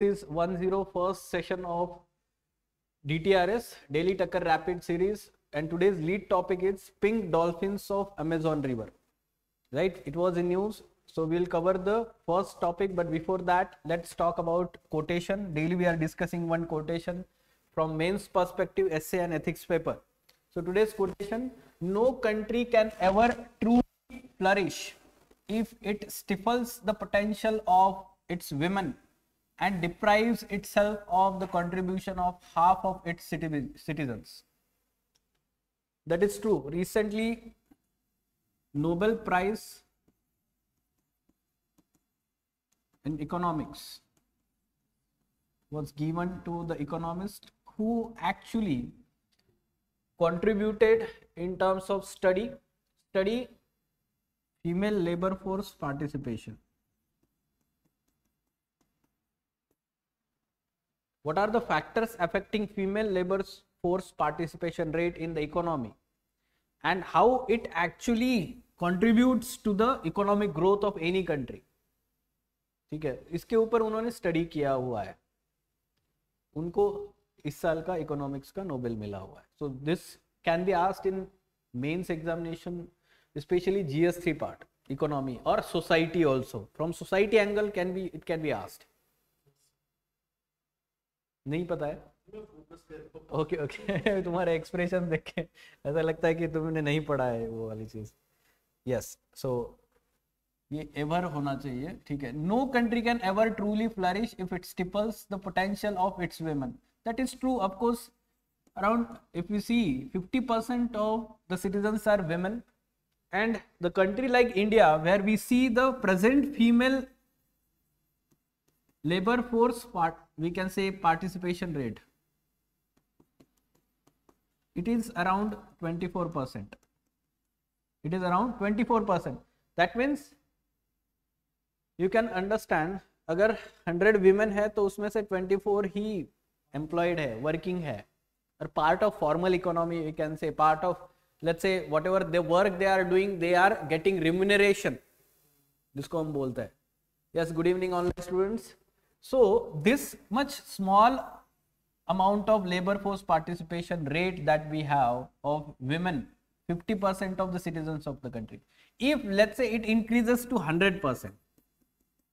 is 101st session of DTRS, Daily Tucker Rapid Series and today's lead topic is Pink Dolphins of Amazon River. Right, it was in news. So we'll cover the first topic but before that let's talk about quotation. Daily we are discussing one quotation from mains perspective essay and ethics paper. So today's quotation, no country can ever truly flourish if it stifles the potential of its women and deprives itself of the contribution of half of its citizens. That is true. Recently, Nobel Prize in economics was given to the economist who actually contributed in terms of study, study female labor force participation. What are the factors affecting female labor force participation rate in the economy? And how it actually contributes to the economic growth of any country? ठीक है इसके ऊपर उन्होंने study किया हुआ है उनको इस साल का इकोनॉमिक्स का नोबेल मिला हुआ है so this can be asked in mains examination specially GS three part economy or society also from society angle can be it can be asked नहीं पता है ओके ओके तुम्हारे एक्सप्रेशन देख के ऐसा लगता है कि तुमने नहीं पढ़ा है वो वाली चीज यस सो ये एवर होना चाहिए ठीक है no country can ever truly flourish if it stifles the potential of its women that is true of course around if you see 50% of the citizens are women and the country like India where we see the present female labour force part we can say participation rate it is around 24 it is around 24 that means you can understand अगर 100 women है तो उसमें से 24 ही employed है working है और part of formal economy you can say part of let say whatever they work they are doing they are getting remuneration जिसको हम बोलते हैं yes good evening online students So this much small amount of labor force participation rate that we have of women, 50% of the citizens of the country. If let's say it increases to 100%,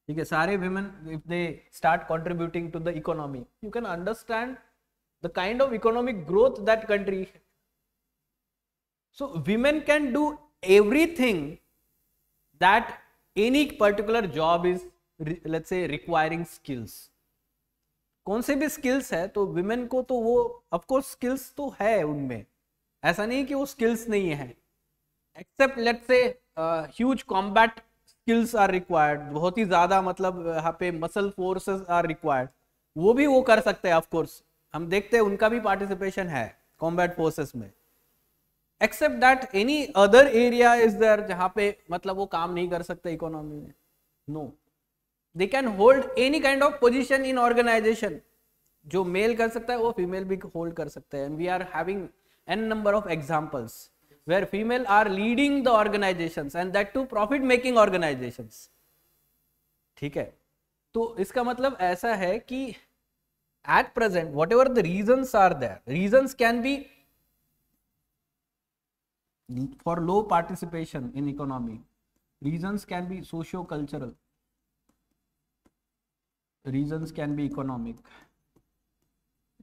okay, sorry women, if they start contributing to the economy, you can understand the kind of economic growth that country. So women can do everything that any particular job is let's say requiring skills कौन से भी skills है तो women को तो वो of course skills तो है उनमें ऐसा नहीं कि वो स्किल्स नहीं है except let's say huge combat skills are required बहुत ही ज्यादा मतलब यहाँ पे मसल फोर्सेस आर रिक्वायर्ड वो भी वो कर सकते हैं ऑफकोर्स हम देखते हैं उनका भी पार्टिसिपेशन है कॉम्बैट फोर्सेस में except that any other area is there जहाँ पे मतलब वो काम नहीं कर सकते इकोनॉमी में no no. They can hold any kind of position in organization जो मेल कर सकता है वो फीमेल भी होल्ड कर सकता है and we are having an number of examples where female are leading the organization and that too profit making organization ठीक है तो इसका मतलब ऐसा है कि at present whatever the reason are there reason can be for low participation in economy reason can be socio cultural reasons can be economic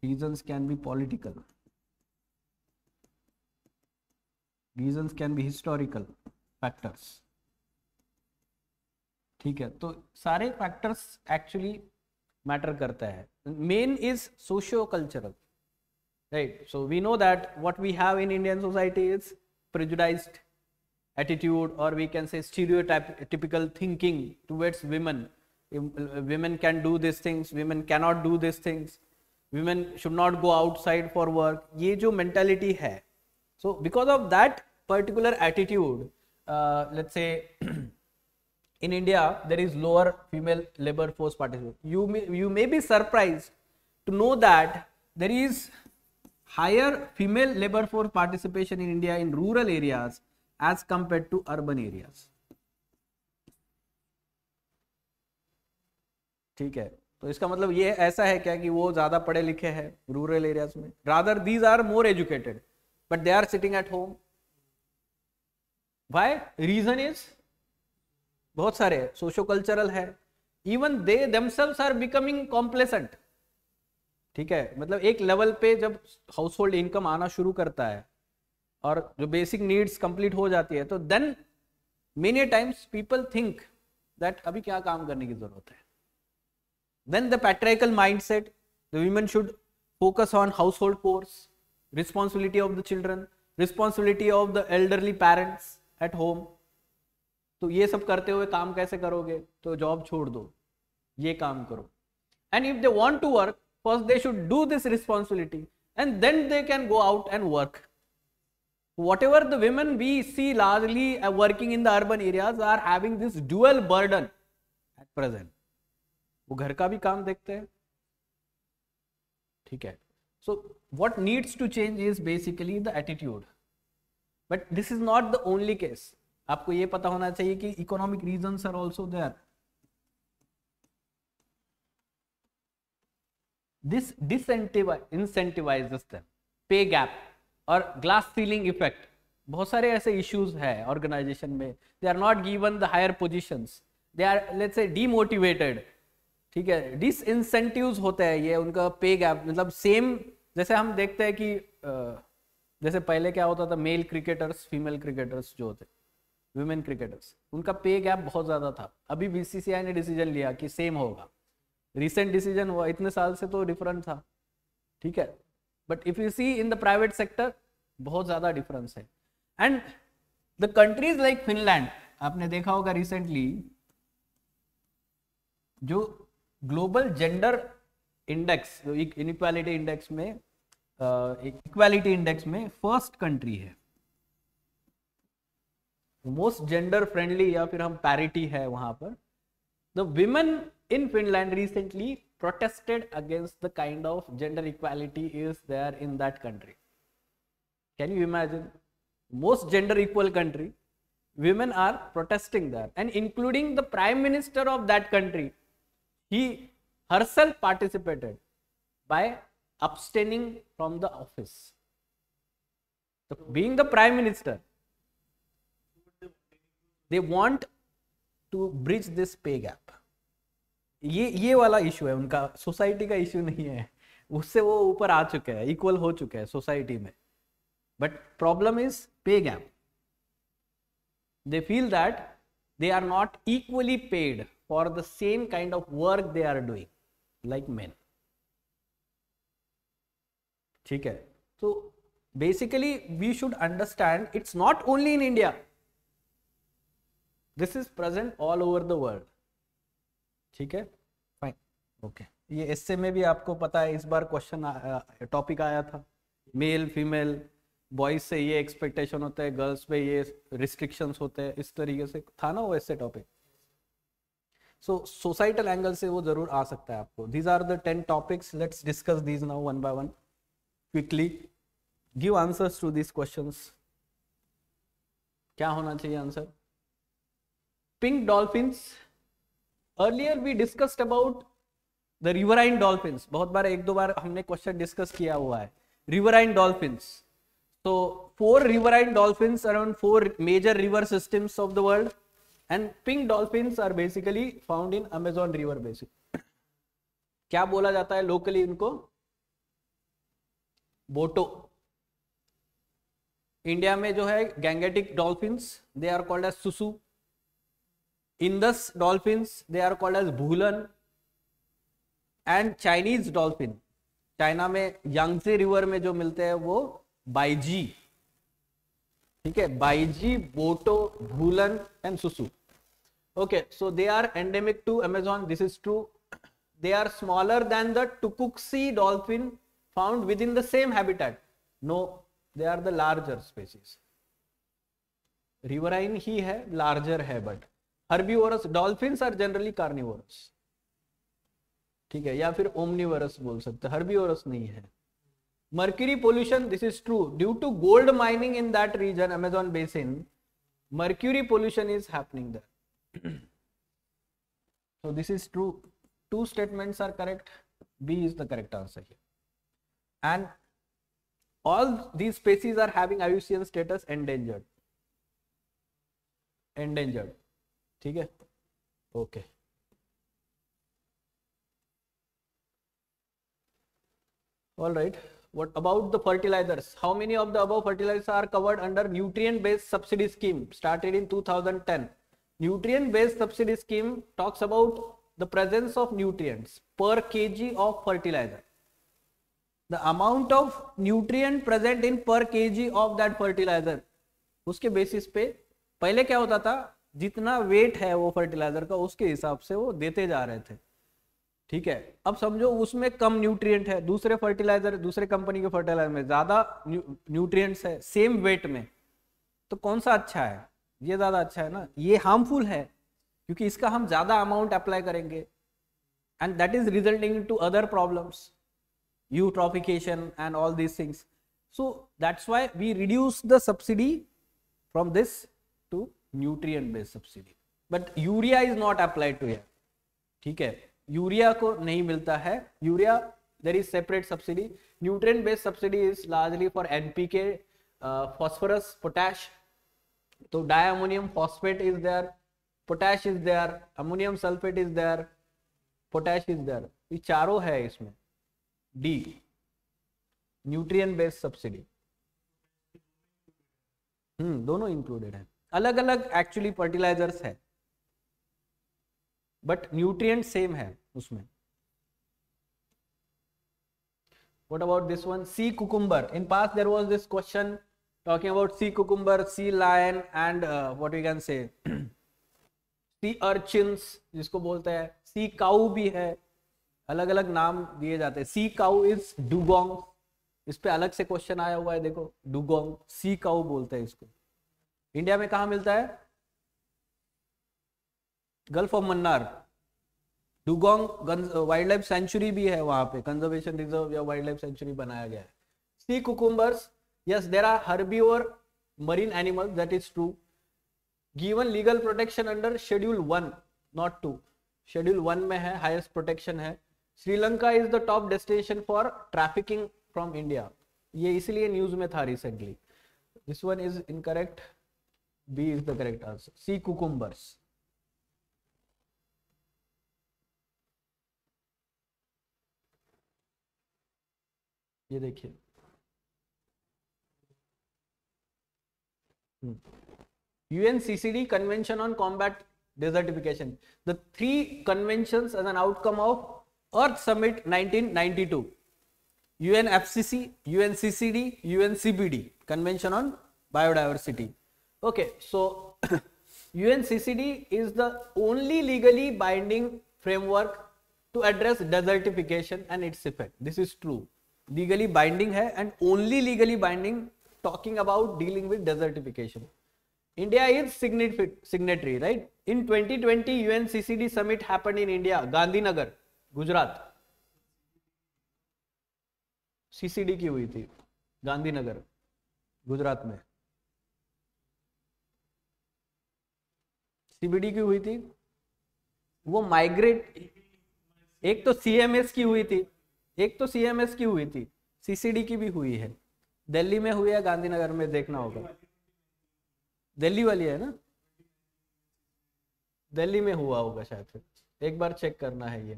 reasons can be political reasons can be historical factors ठीक है तो सारे factors actually matter करता है main is socio cultural right so we know that what we have in Indian society is prejudice attitude और we can say stereotypical thinking towards women women can do these things women cannot do these things women should not go outside for work ये mentality है so because of that particular attitude uh, let's say in India there is lower female labor force participation you may, you may be surprised to know that there is higher female labor force participation in India in rural areas as compared to urban areas ठीक है तो इसका मतलब ये ऐसा है क्या कि वो ज्यादा पढ़े लिखे हैं रूरल एरियाज में rather these are more educated but they are sitting at home why reason is बहुत सारे सोशो कल्चरल है even they themselves are becoming complacent ठीक है मतलब एक लेवल पे जब हाउस होल्ड इनकम आना शुरू करता है और जो बेसिक नीड्स कंप्लीट हो जाती है तो then many times people think that अभी क्या काम करने की जरूरत है Then the patriarchal mindset, the women should focus on household chores, responsibility of the children, responsibility of the elderly parents at home. So, ये सब करते हुए काम कैसे करोगे तो जॉब छोड़ दो ये काम करो And if they want to work first they should do this responsibility and then they can go out and work whatever the women we see largely uh, working in the urban areas are having this dual burden at present. वो घर का भी काम देखते हैं ठीक है so what needs to change is basically the attitude but this is not the only case आपको ये पता होना चाहिए कि economic reason are also there this disincentivizes pay gap और ग्लास सीलिंग इफेक्ट बहुत सारे ऐसे इश्यूज है ऑर्गेनाइजेशन में they are not given the higher position they are let's say demotivated ठीक है डिस इंसेंटिव होते हैं ये उनका पे गैप मतलब सेम जैसे हम देखते हैं कि जैसे पहले क्या होता था मेल क्रिकेटर्स फीमेल क्रिकेटर्स जो होते वुमेन क्रिकेटर्स उनका पे गैप बहुत ज़्यादा था अभी बीसीसीआई ने डिसीजन लिया कि सेम होगा रिसेंट डिसीजन हुआ इतने साल से तो डिफरेंट था ठीक है but if you see in the private sector बहुत ज़्यादा डिफरेंस है and the countries like Finland आपने देखा होगा रिसेंटली जो global gender index inequality index में इक्वालिटी इंडेक्स में फर्स्ट कंट्री है मोस्ट जेंडर फ्रेंडली या फिर हम पैरिटी है वहां पर the women in Finland recently protested against the kind of gender equality is there in that country can you imagine most gender equal country women are protesting there and including the prime minister of that country he herself participated by abstaining from the office. So being the prime minister, they want to bridge this pay gap. ये ये वाला issue है उनका society का issue नहीं है उससे वो ऊपर आ चुके हैं इक्वल हो चुके हैं सोसाइटी में but problem is pay gap they feel that they are not equally paid for the same kind of work they are doing like men theek hai so basically we should understand it's not only in India this is present all over the world theek hai fine okay ये इससे में भी आपको पता है इस बार question topic आया था मेल फीमेल बॉयज से ये एक्सपेक्टेशन होता है गर्ल्स पे ये रिस्ट्रिक्शंस होते हैं इस तरीके से था ना वो ऐसे टॉपिक सो सोसाइटल एंगल से वो जरूर आ सकता है आपको these are the ten topics let's discuss these now one by one quickly give answers to these question क्या होना चाहिए answer pink dolphins earlier we discussed about the riverine dolphins बहुत बार एक दो बार हमने क्वेश्चन डिस्कस किया हुआ है रिवराइन डॉल्फिन्स तो four riverine dolphins around four major river systems of the world and pink dolphin are basically found in Amazon river basic क्या बोला जाता है लोकली इनको बोटो इंडिया में जो है Gangetic dolphin they are called as susu Indus dolphin they are called as bhulan and Chinese dolphin China में Yangtze river में जो मिलते हैं वो बाइजी ठीक है baiji boto bhulan and susu Okay, so they are endemic to Amazon. This is true. They are smaller than the tukuksi dolphin found within the same habitat. No, they are the larger species. Riverine he है, larger है but herbivorous dolphins are generally carnivorous. ठीक है या फिर omnivorous बोल सकते herbivorous mercury pollution this is true due to gold mining in that region amazon basin mercury pollution is happening there so this is true two statements are correct b is the correct answer here and all these species are having IUCN status endangered endangered ठीक okay. all right what about the fertilizers how many of the above fertilizers are covered under nutrient based subsidy scheme started in 2010 nutrient based subsidy scheme talks about the presence of nutrients per KG of fertilizer the amount of nutrient present in per KG of that fertilizer उसके basis पे पहले क्या होता था जितना wait है वो fertiliser का उसके हिसाब से वो देते जा रहे थे ठीक है अब समझो उसमें कम न्यूट्रिएंट है दूसरे फर्टिलाइजर दूसरे कंपनी के फर्टिलाइजर में ज्यादा न्यू, न्यूट्रिएंट्स है सेम वेट में तो कौन सा अच्छा है ये ज़्यादा अच्छा है ना ये हार्मफुल है क्योंकि इसका हम ज़्यादा अमाउंट अप्लाई करेंगे and that is resulting to other problems eutrophication and all these things so that's why we reduce the subsidy from this to nutrient based subsidy but urea is not applied to यर ठीक है urea को नहीं मिलता है urea there is separate subsidy nutrient based subsidy is largely for K phosphorus potash तो ammonium phosphate is there potash is there ammonium sulphate is there potash is there ये चारों है इसमें the nutrient based subsidy hmm दोनों included है अलग अलग actually fertilizers है बट न्यूट्रिएंट सेम है उसमें what about this one C cucumber in past there was this question talking about sea cucumber, sea lion and uh, what we can say sea urchins jisko bolte हैं sea cow bhi hai अलग अलग नाम दिए जाते हैं sea cow is dugong इस पे अलग से क्वेश्चन आया हुआ है देखो डुगोंग सी काउ बोलते हैं इसको इंडिया में कहा मिलता है Gulf of Mannar dugong wildlife sanctuary भी है वहां पे कंजर्वेशन रिजर्व या वाइल्ड लाइफ सेंचुरी बनाया गया है sea cucumbers Yes, there are herbivore marine animals, that is true. Given legal protection under Schedule 1, not 2. Schedule 1 mein hai highest protection hai sri lanka is the top destination for trafficking from india ye isliye news mein tha recently this one is incorrect b is the correct answer sea cucumbers ये देखिए Hmm. UNCCD Convention on Combat Desertification. The three conventions as an outcome of Earth Summit 1992. UNFCC, UNCCD, UNCBD, Convention on Biodiversity. Okay, so UNCCD is the only legally binding framework to address desertification and its effect. This is true. Legally binding hai and only legally binding talking about dealing with desertification. India is signatory, right? In 2020, UNCCD summit happened in India, Gandhinagar, Gujarat. CCD की हुई थी गांधीनगर गुजरात में CBD की हुई थी वो migrate एक तो सीएमएस की हुई थी एक तो सीएमएस की हुई थी सीसीडी की भी हुई है दिल्ली में हुई है गांधीनगर में देखना होगा दिल्ली वाली है ना दिल्ली में हुआ होगा शायद एक बार चेक करना है ये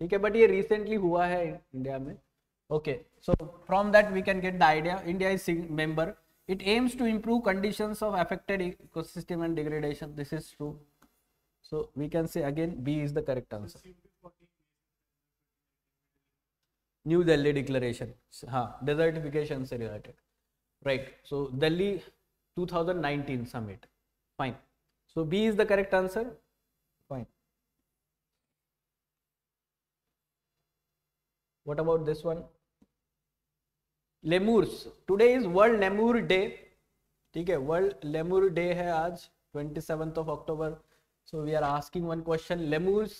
ठीक है बट ये रिसेंटली हुआ है इंडिया में okay so from that we can get the idea India is member it aims to improve condition of affected ecosystem and degradation this is true so we can say again B is the correct answer New Delhi declaration हाँ desertification से related right so Delhi 2019 summit fine so B is the correct answer fine what about this one lemurs today is World Lemur Day ठीक है World Lemur Day है आज twenty seventh of October so we are asking one question lemurs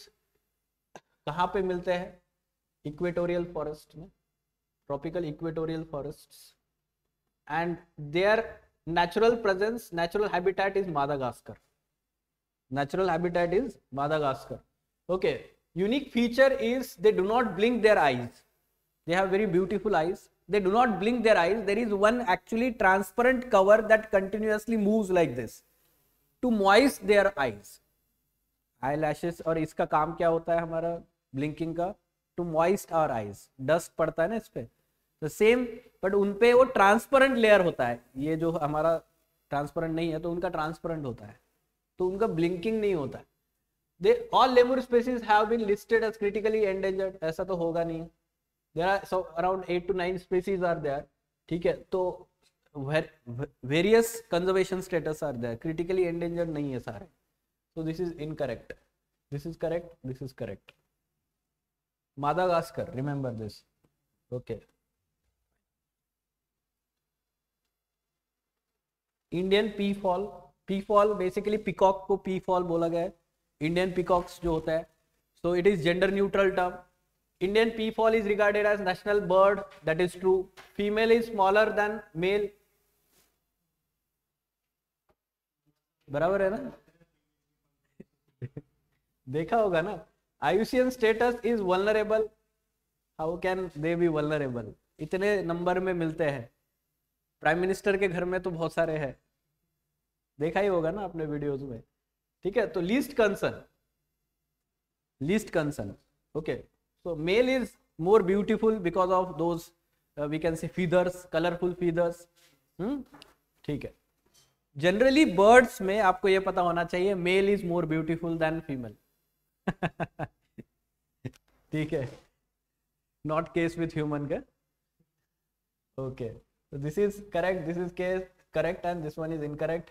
कहाँ पे मिलते हैं equatorial forest में tropical equatorial forest and their natural presence natural habitat is Madagascar natural habitat is Madagascar okay unique feature is they do not blink their eyes they have very beautiful eyes they do not blink their eyes there is one actually transparent cover that continuously move like this to moist their eyes eyelashes और इसका काम क्या होता है हमारा blinking का to moist our eyes dust पड़ता है ना इस पे तो सेम बट उनपे वो ट्रांसपेरेंट लेयर होता है ये जो हमारा ट्रांसपेरेंट नहीं है तो उनका ट्रांसपेरेंट होता है तो उनका ब्लिंकिंग नहीं होता है they all lemur species have been listed as critically endangered ऐसा तो होगा नहीं there are so around eight to nine species are there ठीक है तो various conservation status are there critically endangered नहीं है सारे so this is incorrect this is correct this is correct madagascar remember this okay Indian peafowl peafowl basically peacock को peafowl बोला गया है इंडियन पिकॉक्स जो होता है so it is gender neutral term Indian peafowl is regarded as national bird that is true female is smaller than male बराबर है ना देखा होगा ना IUCN status is vulnerable how can they be vulnerable इतने number में मिलते हैं प्राइम मिनिस्टर के घर में तो बहुत सारे हैं देखा ही होगा ना अपने वीडियोस में ठीक है तो least concern least concern okay so male is more beautiful because of those we can see feathers colourful feathers ठीक है जनरली बर्ड्स में आपको यह पता होना चाहिए male is more beautiful than female ठीक है नॉट केस विथ ह्यूमन का okay this is correct this is case correct and this one is incorrect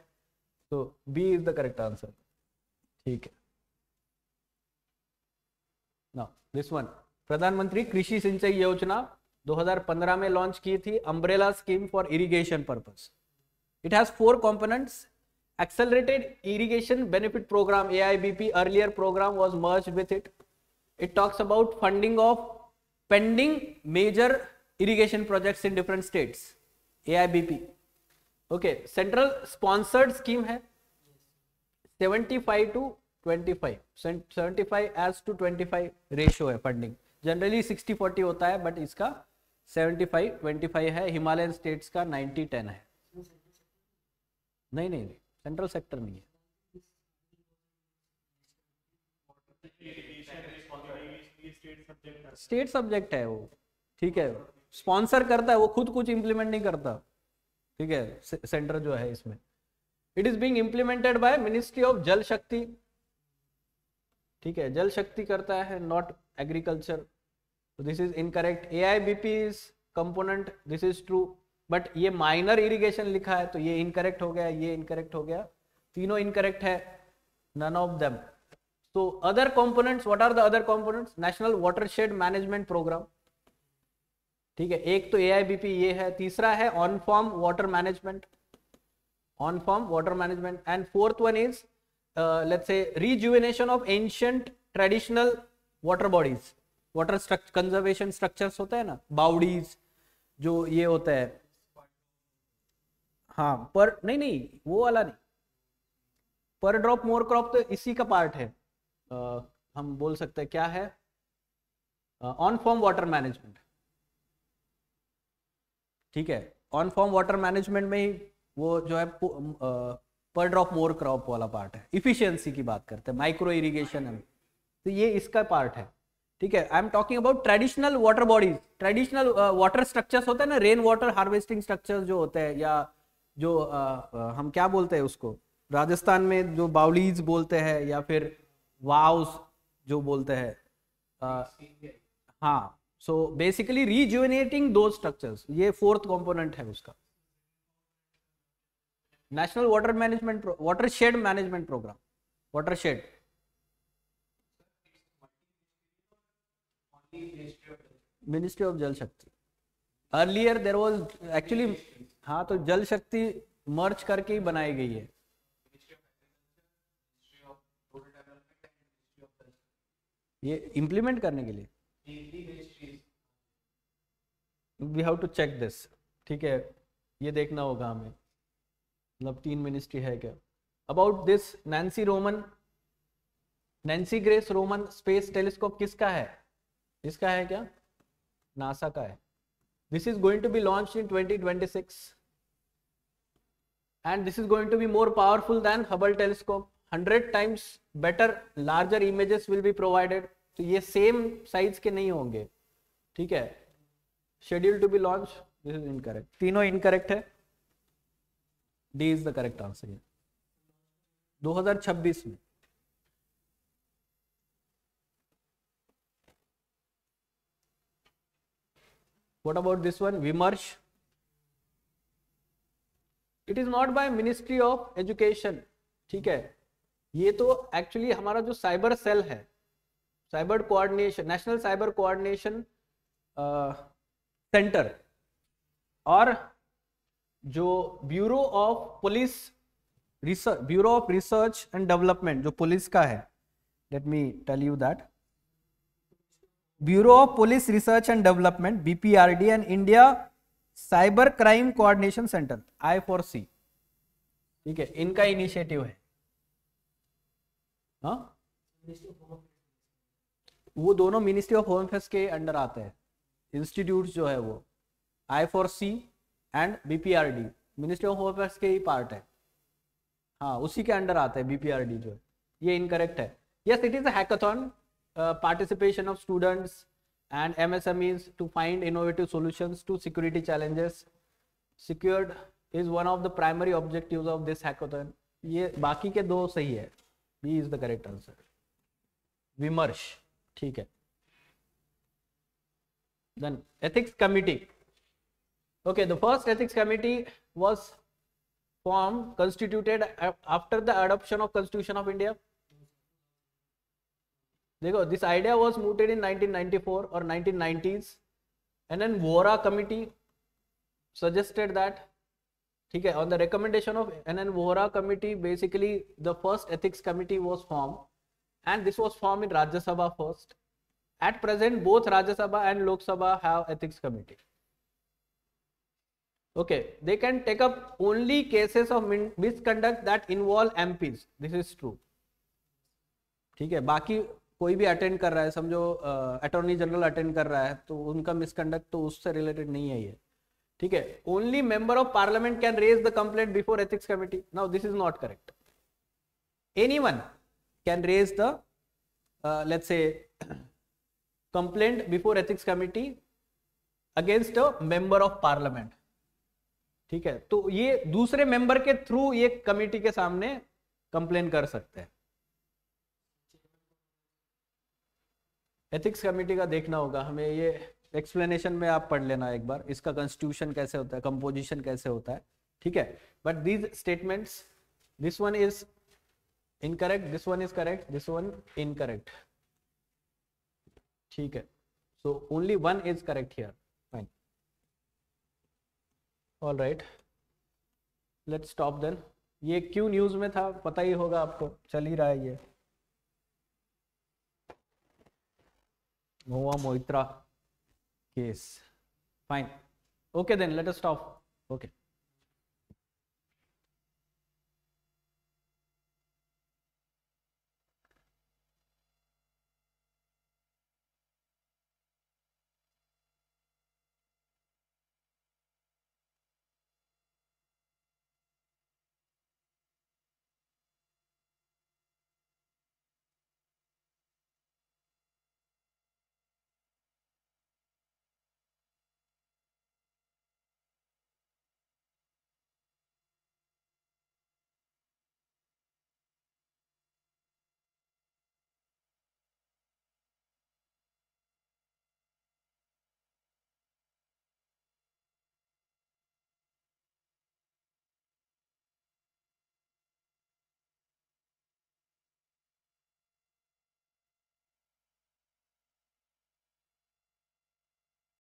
तो B is the correct answer ठीक है ना दिस वन प्रधानमंत्री कृषि सिंचाई योजना 2015 में लॉन्च की थी umbrella scheme for irrigation purpose it has four components Accelerated Irrigation Benefit Program, AIBP, earlier program was merged with it. It talks about funding of pending major irrigation projects in different states, AIBP. Okay, central sponsored scheme hai 75 to 25, 75 as to 25 ratio hai funding. Generally 60-40 hota hai but iska 75-25 hai Himalayan states ka 90-10 hai नहीं नहीं नहीं central sector नहीं है state subject है वो ठीक है sponsor करता है वो खुद कुछ इंप्लीमेंट नहीं करता ठीक है सेंटर जो है इसमें it is being implemented by ministry of Jal Shakti ठीक है जल शक्ति करता है not agriculture this is incorrect AIBP is component this is true but ये माइनर इरिगेशन लिखा है तो ये इनकरेक्ट हो गया ये इनकरेक्ट हो गया तीनों इनकरेक्ट है none of them so other components what are the other components national watershed management programme ठीक है एक तो AIBP ये है तीसरा है on farm water management on farm water management and fourth one is let's say rejuvenation of ancient traditional water bodies water conservation structures होता है ना बाउडीज जो ये होता है हाँ पर नहीं नहीं वो वाला नहीं पर ड्रॉप मोर क्रॉप तो इसी का पार्ट है आ, हम बोल सकते हैं क्या है ऑन फॉर्म वाटर मैनेजमेंट ठीक है ऑन फॉर्म वाटर मैनेजमेंट में ही वो जो है पर ड्रॉप मोर क्रॉप वाला पार्ट है इफिशियंसी की बात करते हैं माइक्रो इरीगेशन तो ये इसका पार्ट है ठीक है I am talking about traditional water bodies traditional water structures होते हैं ना रेन वाटर हार्वेस्टिंग स्ट्रक्चर्स जो होते हैं या जो आ, आ, हम क्या बोलते हैं उसको राजस्थान में जो बाउलीज बोलते हैं या फिर वाउस जो बोलते हैं हाँ सो बेसिकली रिज्यूनेटिंग दो स्ट्रक्चर्स ये फोर्थ कंपोनेंट है उसका national water management watershed management programme watershed ministry of Jal Shakti earlier there was actually हाँ तो जल शक्ति मर्च करके ही बनाई गई है ये इम्प्लीमेंट करने के लिए we have to check this ठीक है ये देखना होगा हमें मतलब तीन मिनिस्ट्री है क्या about this Nancy Roman Nancy Grace Roman space telescope किसका है इसका है क्या नासा का है this is going to be launch in 2026 and this is going to be more powerful than Hubble telescope. 100 times better larger images will be provided. so ye same size ke nahi honge theek hai है to be launched this is incorrect tino incorrect hai d is the correct answer here 2026 में what about this one vimarsh it is not by ministry of education ठीक है ये तो actually हमारा जो cyber cell है cyber coordination national cyber coordination centre और जो bureau of police research bureau of research and development जो पुलिस का है let me tell you that bureau of police research and development BPRD and India cyber crime coordination centre I four C ठीक है इनका initiative है हा? वो दोनों मिनिस्ट्री ऑफ होम अफेयर्स के अंडर आते हैं इंस्टीट्यूट जो है वो I four C and BPRD ministry of home affairs के ही पार्ट है हाँ उसी के अंडर आता है बीपीआरडी जो है ये इनकरेक्ट है yes it is a participation of students and MSM means to find innovative solutions to security challenges. Secured is one of the primary objectives of this hackathon. ये बाकी के दो सही है B is the correct answer ठीक है then ethics committee okay the first ethics committee was formed constituted after the adoption of constitution of india this idea was mooted in 1994 or 1990s and then Vora committee suggested that okay, on the recommendation of NN Vora committee basically the first ethics committee was formed and this was formed in Rajya Sabha first. At present both Rajya Sabha and Lok Sabha have ethics committee. Okay, they can take up only cases of misconduct that involve MPs. This is true. ठीक है कोई भी attend कर रहा है समझो attorney general attend कर रहा है तो उनका मिसकंडक्ट तो उससे रिलेटेड नहीं है ये ठीक है only member of parliament can raise the complaint before ethics committee now this is not correct any one can raise the let's say complaint before ethics committee against a member of parliament ठीक है तो ये दूसरे member के through ये committee के सामने complain कर सकते हैं एथिक्स कमेटी का देखना होगा हमें ये एक्सप्लेनेशन में आप पढ़ लेना एक बार इसका कंस्टिट्यूशन कैसे होता है कंपोजिशन कैसे होता है ठीक है but these statements this one is incorrect this one is correct this one incorrect ठीक है so only one is correct here fine all right let's stop then ये क्यों न्यूज में था पता ही होगा आपको चल ही रहा है ये Moa Moitra case. Fine. Okay, then let us stop. Okay.